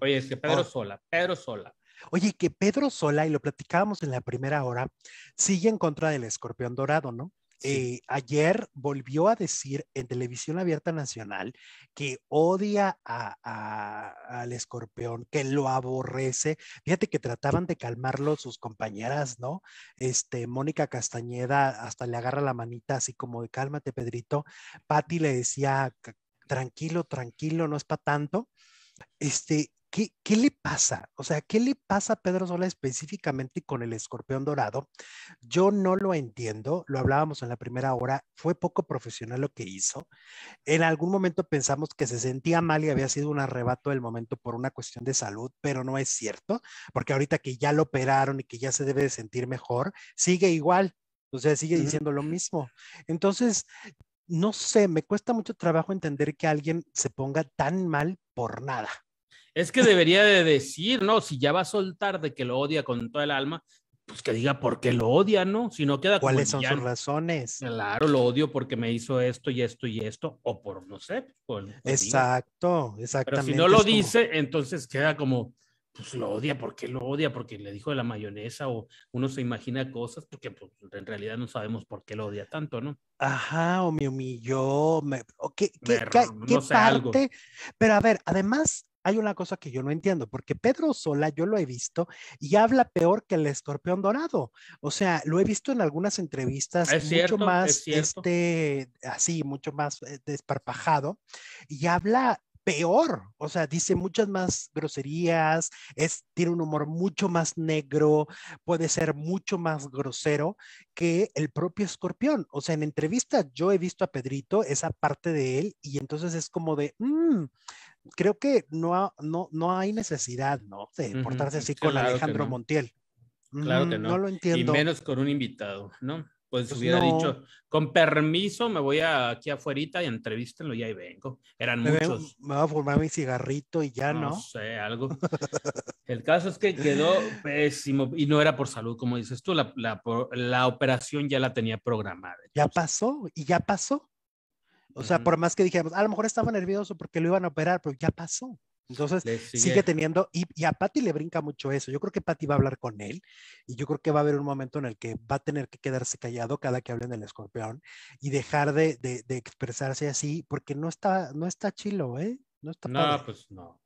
Oye, es que Pedro oh. Sola, Pedro Sola. Oye, que Pedro Sola, y lo platicábamos en la primera hora, sigue en contra del escorpión dorado, ¿no? Eh, ayer volvió a decir en televisión abierta nacional que odia al escorpión, que lo aborrece. Fíjate que trataban de calmarlo sus compañeras, ¿no? Este, Mónica Castañeda hasta le agarra la manita así como de cálmate, Pedrito. Patti le decía, tranquilo, tranquilo, no es para tanto este, ¿qué, le pasa? O sea, ¿qué le pasa a Pedro Sola específicamente con el escorpión dorado? Yo no lo entiendo, lo hablábamos en la primera hora, fue poco profesional lo que hizo. En algún momento pensamos que se sentía mal y había sido un arrebato del momento por una cuestión de salud, pero no es cierto, porque ahorita que ya lo operaron y que ya se debe de sentir mejor, sigue igual, o sea, sigue diciendo lo mismo. Entonces, no sé, me cuesta mucho trabajo entender que alguien se ponga tan mal por nada. Es que debería de decir, ¿no? Si ya va a soltar de que lo odia con toda el alma, pues que diga por qué lo odia, ¿no? Si no queda ¿Cuáles son sus razones? Claro, lo odio porque me hizo esto y esto y esto, o por, no sé. Exacto, exactamente. Pero si no lo dice, entonces queda como, pues lo odia, porque lo odia? Porque le dijo de la mayonesa o uno se imagina cosas porque pues, en realidad no sabemos por qué lo odia tanto, ¿no? Ajá, o me humilló, o qué, parte. Pero a ver, además hay una cosa que yo no entiendo, porque Pedro Sola, yo lo he visto y habla peor que el escorpión dorado. O sea, lo he visto en algunas entrevistas es mucho más, este, así, mucho más eh, desparpajado y habla peor, o sea, dice muchas más groserías, es, tiene un humor mucho más negro, puede ser mucho más grosero que el propio escorpión. O sea, en entrevista yo he visto a Pedrito, esa parte de él, y entonces es como de, mm, creo que no, no, no hay necesidad, ¿no? De portarse así con Alejandro Montiel. Claro que mm, no. No lo entiendo. Y menos con un invitado, ¿no? Pues, pues, hubiera dicho, con permiso, me voy aquí afuera y entrevístenlo y ahí vengo. Eran me muchos. Me, voy a fumar mi cigarrito y ya, ¿no? No sé, algo. El caso es que quedó pésimo y no era por salud, como dices tú, la, la, operación ya la tenía programada. Ya pasó y ya pasó. O sea, por más que dijéramos, a lo mejor estaba nervioso porque lo iban a operar, pero ya pasó. Entonces sigue teniendo, y, a Patty le brinca mucho eso. Yo creo que Patty va a hablar con él y yo creo que va a haber un momento en el que va a tener que quedarse callado cada que hablen del escorpión y dejar de, expresarse así porque no está, no está chilo, ¿eh? No está. No, pues no.